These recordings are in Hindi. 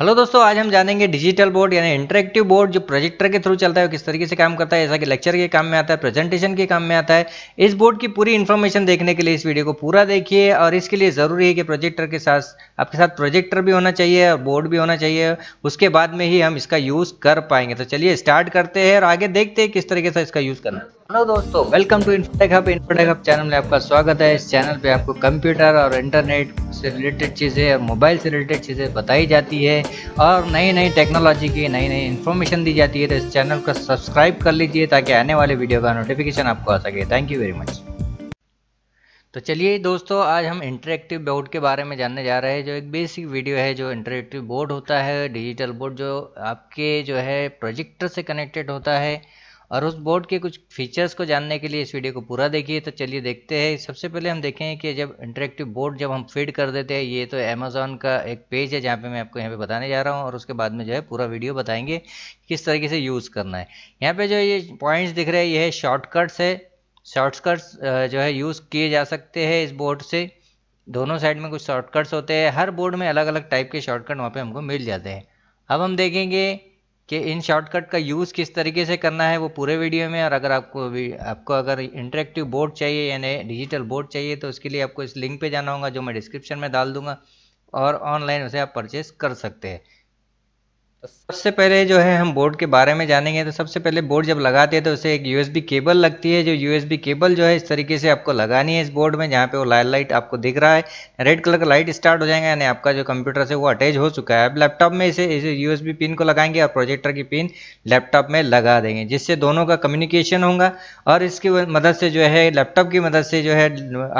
हेलो दोस्तों आज हम जानेंगे डिजिटल बोर्ड यानी इंटरेक्टिव बोर्ड जो प्रोजेक्टर के थ्रू चलता है वो किस तरीके से काम करता है जैसा कि लेक्चर के काम में आता है प्रेजेंटेशन के काम में आता है इस बोर्ड की पूरी इन्फॉर्मेशन देखने के लिए इस वीडियो को पूरा देखिए और इसके लिए ज़रूरी है कि प्रोजेक्टर के साथ आपके साथ प्रोजेक्टर भी होना चाहिए और बोर्ड भी होना चाहिए उसके बाद में ही हम इसका यूज़ कर पाएंगे तो चलिए स्टार्ट करते हैं और आगे देखते हैं किस तरीके से इसका यूज़ करना है हेलो दोस्तों welcome to Infotech hub Infotech hub channel में आपका स्वागत है इस चैनल पे आपको कंप्यूटर और इंटरनेट से रिलेटेड चीज़ें और मोबाइल से रिलेटेड चीज़ें बताई जाती है और नई नई टेक्नोलॉजी की नई नई इन्फॉर्मेशन दी जाती है तो इस चैनल को सब्सक्राइब कर लीजिए ताकि आने वाले वीडियो का नोटिफिकेशन आपको आ सके थैंक यू वेरी मच तो चलिए दोस्तों आज हम इंटरेक्टिव बोर्ड के बारे में जानने जा रहे हैं जो एक बेसिक वीडियो है जो इंटरेक्टिव बोर्ड होता है डिजिटल बोर्ड जो आपके जो है प्रोजेक्टर से कनेक्टेड होता है और उस बोर्ड के कुछ फीचर्स को जानने के लिए इस वीडियो को पूरा देखिए तो चलिए देखते हैं सबसे पहले हम देखें कि जब इंटरेक्टिव बोर्ड जब हम फीड कर देते हैं ये तो अमेजोन का एक पेज है जहाँ पे मैं आपको यहाँ पे बताने जा रहा हूँ और उसके बाद में जो है पूरा वीडियो बताएंगे किस तरीके से यूज़ करना है यहाँ पर जो ये पॉइंट्स दिख रहे हैं ये है शॉर्टकट्स है शॉर्टकट्स जो है यूज़ किए जा सकते हैं इस बोर्ड से दोनों साइड में कुछ शॉर्टकट्स होते हैं हर बोर्ड में अलग अलग टाइप के शॉर्टकट वहाँ पर हमको मिल जाते हैं अब हम देखेंगे कि इन शॉर्टकट का यूज़ किस तरीके से करना है वो पूरे वीडियो में और अगर आपको भी आपको अगर इंटरेक्टिव बोर्ड चाहिए यानी डिजिटल बोर्ड चाहिए तो उसके लिए आपको इस लिंक पे जाना होगा जो मैं डिस्क्रिप्शन में डाल दूंगा और ऑनलाइन उसे आप परचेस कर सकते हैं तो सबसे पहले जो है हम बोर्ड के बारे में जानेंगे तो सबसे पहले बोर्ड जब लगाते हैं तो उसे एक यूएसबी केबल लगती है जो यूएसबी केबल जो है इस तरीके से आपको लगानी है इस बोर्ड में जहाँ पे वो लाल लाइट आपको दिख रहा है रेड कलर का लाइट स्टार्ट हो जाएगा यानी आपका जो कंप्यूटर से वो अटैच हो चुका है अब लैपटॉप में इसे इसे यूएसबी पिन को लगाएंगे और प्रोजेक्टर की पिन लैपटॉप में लगा देंगे जिससे दोनों का कम्युनिकेशन होगा और इसकी मदद से जो है लैपटॉप की मदद से जो है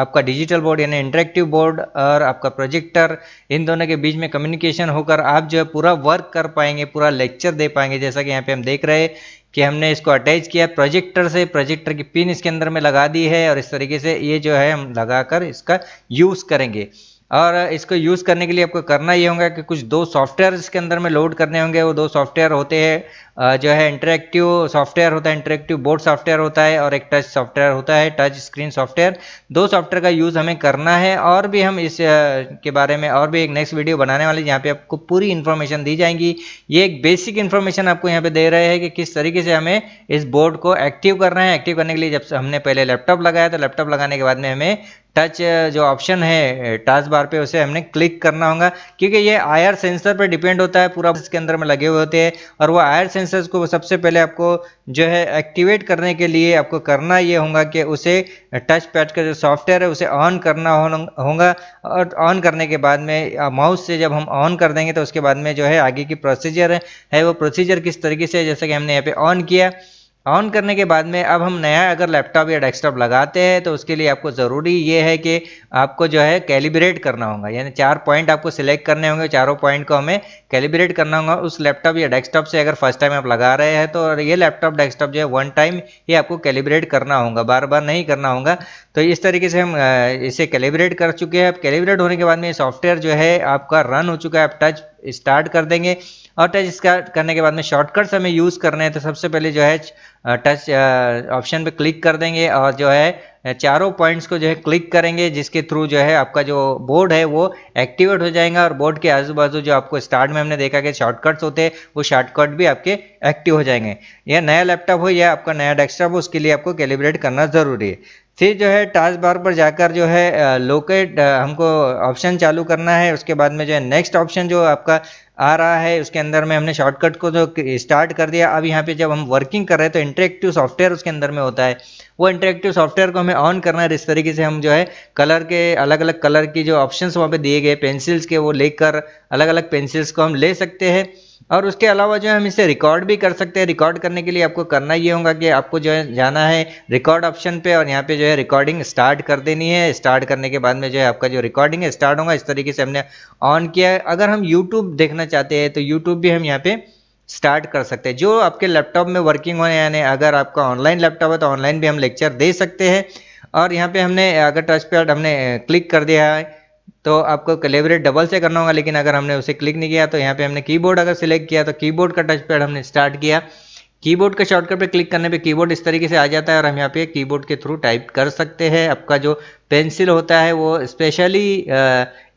आपका डिजिटल बोर्ड यानी इंटरेक्टिव बोर्ड और आपका प्रोजेक्टर इन दोनों के बीच में कम्युनिकेशन होकर आप जो है पूरा वर्क कर पाए पाएंगे पूरा लेक्चर दे पाएंगे जैसा कि यहाँ पे हम देख रहे हैं कि हमने इसको अटैच किया प्रोजेक्टर से प्रोजेक्टर की पिन इसके अंदर में लगा दी है और इस तरीके से ये जो है हम लगाकर इसका यूज़ करेंगे और इसको यूज़ करने के लिए आपको करना ये होगा कि कुछ दो सॉफ्टवेयर इसके अंदर में लोड करने होंगे वो दो सॉफ्टवेयर होते हैं जो है इंटरेक्टिव सॉफ्टवेयर होता है इंटरेक्टिव बोर्ड सॉफ्टवेयर होता है और एक टच सॉफ्टवेयर होता है टच स्क्रीन सॉफ्टवेयर दो सॉफ्टवेयर का यूज़ हमें करना है और भी हम इस के बारे में और भी एक नेक्स्ट वीडियो बनाने वाले जहाँ पर आपको पूरी इन्फॉर्मेशन दी जाएंगी ये एक बेसिक इन्फॉर्मेशन आपको यहाँ पर दे रहे हैं कि किस तरीके से हमें इस बोर्ड को एक्टिव करना है एक्टिव करने के लिए जब हमने पहले लैपटॉप लगाया तो लैपटॉप लगाने के बाद में हमें टच uh, जो ऑप्शन है टास्क uh, बार पे उसे हमने क्लिक करना होगा क्योंकि ये आयर सेंसर पे डिपेंड होता है पूरा इसके अंदर में लगे हुए होते हैं और वो आयर सेंसर्स को सबसे पहले आपको जो है एक्टिवेट करने के लिए आपको करना ये होगा कि उसे टच uh, पैड का जो सॉफ्टवेयर है उसे ऑन करना होगा और ऑन करने के बाद में माउस से जब हम ऑन कर देंगे तो उसके बाद में जो है आगे की प्रोसीजर है, है वो प्रोसीजर किस तरीके से जैसे कि हमने यहाँ पे ऑन किया ऑन करने के बाद में अब हम नया अगर लैपटॉप या डेस्कटॉप लगाते हैं तो उसके लिए आपको ज़रूरी ये है कि आपको जो है कैलिब्रेट करना होगा यानी चार पॉइंट आपको सिलेक्ट करने होंगे चारों पॉइंट को हमें कैलिब्रेट करना होगा उस लैपटॉप या डेस्कटॉप से अगर फर्स्ट टाइम आप लगा रहे हैं तो ये लैपटॉप डेस्कटॉप जो है वन टाइम ये आपको कैलिब्रेट करना होगा बार बार नहीं करना होगा तो इस तरीके से हम इसे कैलिब्रेट कर चुके हैं अब कैलिब्रेट होने के बाद में सॉफ्टवेयर जो है आपका रन हो चुका है आप टच स्टार्ट कर देंगे और टच स्टार्ट करने के बाद में शॉर्टकट्स हमें यूज़ करने हैं तो सबसे पहले जो है टच ऑप्शन पे क्लिक कर देंगे और जो है चारों पॉइंट्स को जो है क्लिक करेंगे जिसके थ्रू जो है आपका जो बोर्ड है वो एक्टिवेट हो जाएगा और बोर्ड के आजू बाजू जो आपको स्टार्ट में हमने देखा कि शॉर्टकट्स होते हैं वो शॉर्टकट भी आपके एक्टिव हो जाएंगे या नया लैपटॉप हो या आपका नया डेस्कटॉप हो उसके लिए आपको कैलिब्रेट करना ज़रूरी है फिर जो है टास्क बार पर जाकर जो है लोकेट हमको ऑप्शन चालू करना है उसके बाद में जो है नेक्स्ट ऑप्शन जो आपका आ रहा है उसके अंदर में हमने शॉर्टकट को जो स्टार्ट कर दिया अब यहाँ पे जब हम वर्किंग कर रहे हैं तो इंटरेक्टिव सॉफ्टवेयर उसके अंदर में होता है वो इंटरेक्टिव सॉफ्टवेयर को हमें ऑन करना है इस तरीके से हम जो है कलर के अलग अलग कलर की जो ऑप्शंस वहाँ पे दिए गए पेंसिल्स के वो लेकर अलग अलग पेंसिल्स को हम ले सकते हैं और उसके अलावा जो है हम इसे रिकॉर्ड भी कर सकते हैं रिकॉर्ड करने के लिए आपको करना ये होगा कि आपको जो है जाना है रिकॉर्ड ऑप्शन पे और यहाँ पे जो है रिकॉर्डिंग स्टार्ट कर देनी है स्टार्ट करने के बाद में जो है आपका जो रिकॉर्डिंग है स्टार्ट होगा इस तरीके से हमने ऑन किया है अगर हम यूट्यूब देखना चाहते हैं तो यूट्यूब भी हम यहाँ पे स्टार्ट कर सकते हैं जो आपके लैपटॉप में वर्किंग होने यानी अगर आपका ऑनलाइन लैपटॉप है तो ऑनलाइन भी हम लेक्चर दे सकते हैं और यहाँ पे हमने अगर टच पैड हमने क्लिक कर दिया है तो आपको कलेबरेट डबल से करना होगा लेकिन अगर हमने उसे क्लिक नहीं किया तो यहाँ पे हमने कीबोर्ड अगर सिलेक्ट किया तो कीबोर्ड का टच पैड हमने स्टार्ट किया कीबोर्ड के शॉर्टकट पे क्लिक करने पे कीबोर्ड इस तरीके से आ जाता है और हम यहाँ पे कीबोर्ड के थ्रू टाइप कर सकते हैं आपका जो पेंसिल होता है वो स्पेशली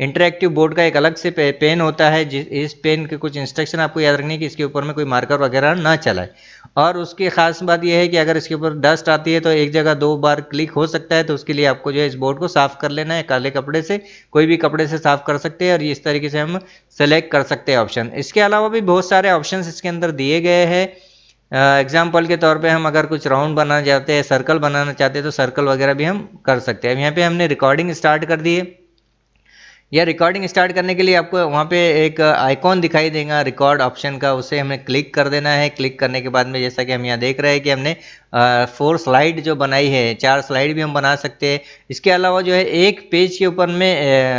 इंटरेक्टिव बोर्ड का एक अलग से पे, पेन होता है जिस इस पेन के कुछ इंस्ट्रक्शन आपको याद रखने कि इसके ऊपर में कोई मार्कर वगैरह ना चलाए और उसकी खास बात यह है कि अगर इसके ऊपर डस्ट आती है तो एक जगह दो बार क्लिक हो सकता है तो उसके लिए आपको जो है इस बोर्ड को साफ़ कर लेना है काले कपड़े से कोई भी कपड़े से साफ़ कर सकते हैं और इस तरीके से हम सेलेक्ट कर सकते हैं ऑप्शन इसके अलावा भी बहुत सारे ऑप्शन इसके अंदर दिए गए हैं एग्जाम्पल के तौर पे हम अगर कुछ राउंड बनाना चाहते हैं सर्कल बनाना चाहते हैं तो सर्कल वगैरह भी हम कर सकते हैं अब यहाँ पे हमने रिकॉर्डिंग स्टार्ट कर दी है या रिकॉर्डिंग स्टार्ट करने के लिए आपको वहाँ पे एक आइकॉन दिखाई देगा रिकॉर्ड ऑप्शन का उसे हमें क्लिक कर देना है क्लिक करने के बाद में जैसा कि हम यहाँ देख रहे हैं कि हमने फोर स्लाइड जो बनाई है चार स्लाइड भी हम बना सकते हैं इसके अलावा जो है एक पेज के ऊपर में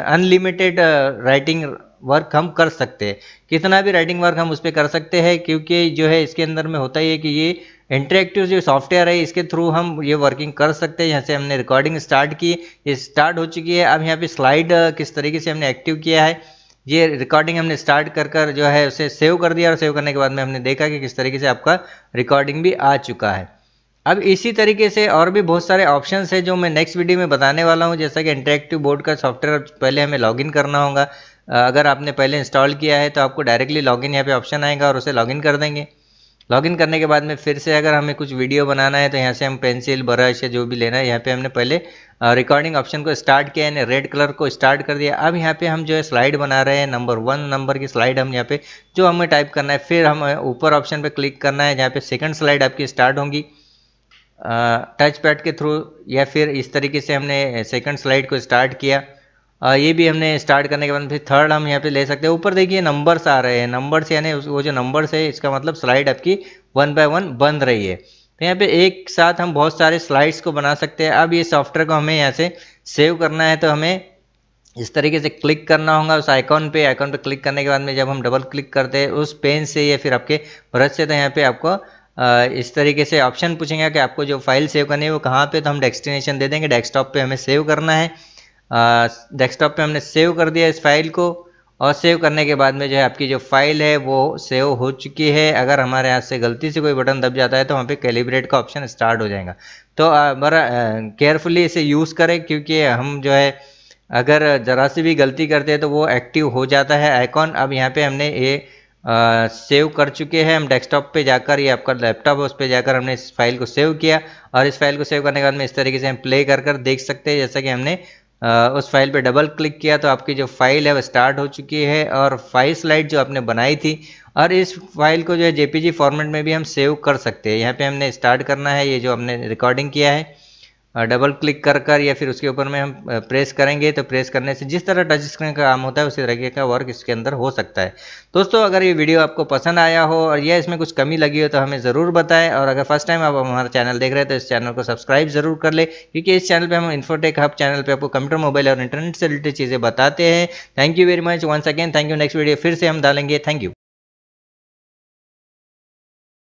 अनलिमिटेड राइटिंग वर्क हम कर सकते हैं कितना भी राइटिंग वर्क हम उस पर कर सकते हैं क्योंकि जो है इसके अंदर में होता ही है कि ये इंटरेक्टिव जो सॉफ्टवेयर है इसके थ्रू हम ये वर्किंग कर सकते हैं यहाँ से हमने रिकॉर्डिंग स्टार्ट की ये स्टार्ट हो चुकी है अब यहाँ पे स्लाइड किस तरीके से हमने एक्टिव किया है ये रिकॉर्डिंग हमने स्टार्ट कर कर जो है उसे सेव कर दिया और सेव करने के बाद में हमने देखा कि किस तरीके से आपका रिकॉर्डिंग भी आ चुका है अब इसी तरीके से और भी बहुत सारे ऑप्शंस है जो मैं नेक्स्ट वीडियो में बताने वाला हूँ जैसा कि इंटरेक्टिव बोर्ड का सॉफ्टवेयर पहले हमें लॉगिन करना होगा अगर आपने पहले इंस्टॉल किया है तो आपको डायरेक्टली लॉगिन यहाँ पे ऑप्शन आएगा और उसे लॉगिन कर देंगे लॉगिन करने के बाद में फिर से अगर हमें कुछ वीडियो बनाना है तो यहाँ से हम पेंसिल ब्रश या जो भी लेना है यहाँ पे हमने पहले रिकॉर्डिंग ऑप्शन को स्टार्ट किया यानी रेड कलर को स्टार्ट कर दिया अब यहाँ पे हम जो है स्लाइड बना रहे हैं नंबर वन नंबर की स्लाइड हम यहाँ पे जो हमें टाइप करना है फिर हमें ऊपर ऑप्शन पर क्लिक करना है जहाँ पे सेकेंड स्लाइड आपकी स्टार्ट होंगी टच पैड के थ्रू या फिर इस तरीके से हमने सेकेंड स्लाइड को स्टार्ट किया ये भी हमने स्टार्ट करने के बाद फिर थर्ड हम यहाँ पे ले सकते हैं ऊपर देखिए नंबर्स आ रहे हैं नंबर्स यानी वो जो नंबर्स है इसका मतलब स्लाइड आपकी वन बाय वन बन रही है तो यहाँ पे एक साथ हम बहुत सारे स्लाइड्स को बना सकते हैं अब ये सॉफ्टवेयर को हमें यहाँ से सेव करना है तो हमें इस तरीके से क्लिक करना होगा उस आइकॉन पे आइकॉन पे क्लिक करने के बाद में जब हम डबल क्लिक करते हैं उस पेन से या फिर आपके ब्रश से तो यहाँ पे आपको इस तरीके से ऑप्शन पूछेंगे कि आपको जो फाइल सेव करनी है वो कहाँ पे तो हम डेस्टिनेशन दे देंगे डेस्कटॉप पे हमें सेव करना है डेस्कटॉप पे हमने सेव कर दिया इस फाइल को और सेव करने के बाद में जो है आपकी जो फाइल है वो सेव हो चुकी है अगर हमारे यहाँ से गलती से कोई बटन दब जाता है तो वहाँ पे कैलिब्रेट का ऑप्शन स्टार्ट हो जाएगा तो बड़ा केयरफुली इसे यूज़ करें क्योंकि हम जो है अगर ज़रा सी भी गलती करते हैं तो वो एक्टिव हो जाता है आइकॉन अब यहाँ पे हमने ये सेव कर चुके हैं हम डेस्कटॉप पे जाकर या आपका लैपटॉप है उस पर जाकर हमने इस फाइल को सेव किया और इस फाइल को सेव करने के बाद में इस तरीके से हम प्ले कर कर देख सकते हैं जैसा कि हमने उस फाइल पे डबल क्लिक किया तो आपकी जो फाइल है वो स्टार्ट हो चुकी है और फाइल स्लाइड जो आपने बनाई थी और इस फाइल को जो है जेपीजी फॉर्मेट में भी हम सेव कर सकते हैं यहाँ पे हमने स्टार्ट करना है ये जो हमने रिकॉर्डिंग किया है डबल क्लिक कर कर या फिर उसके ऊपर में हम प्रेस करेंगे तो प्रेस करने से जिस तरह टच स्क्रीन का काम होता है उसी तरीके का वर्क इसके अंदर हो सकता है दोस्तों अगर ये वीडियो आपको पसंद आया हो और या इसमें कुछ कमी लगी हो तो हमें ज़रूर बताएं और अगर फर्स्ट टाइम आप हमारा चैनल देख रहे हैं तो इस चैनल को सब्सक्राइब जरूर कर ले क्योंकि इस चैनल पर हम इन्फोटेक हब चैनल पर आपको कंप्यूटर मोबाइल और इंटरनेट से रिलेटेड चीज़ें बताते हैं thank you very much one second thank you next video फिर से हम डालेंगे थैंक यू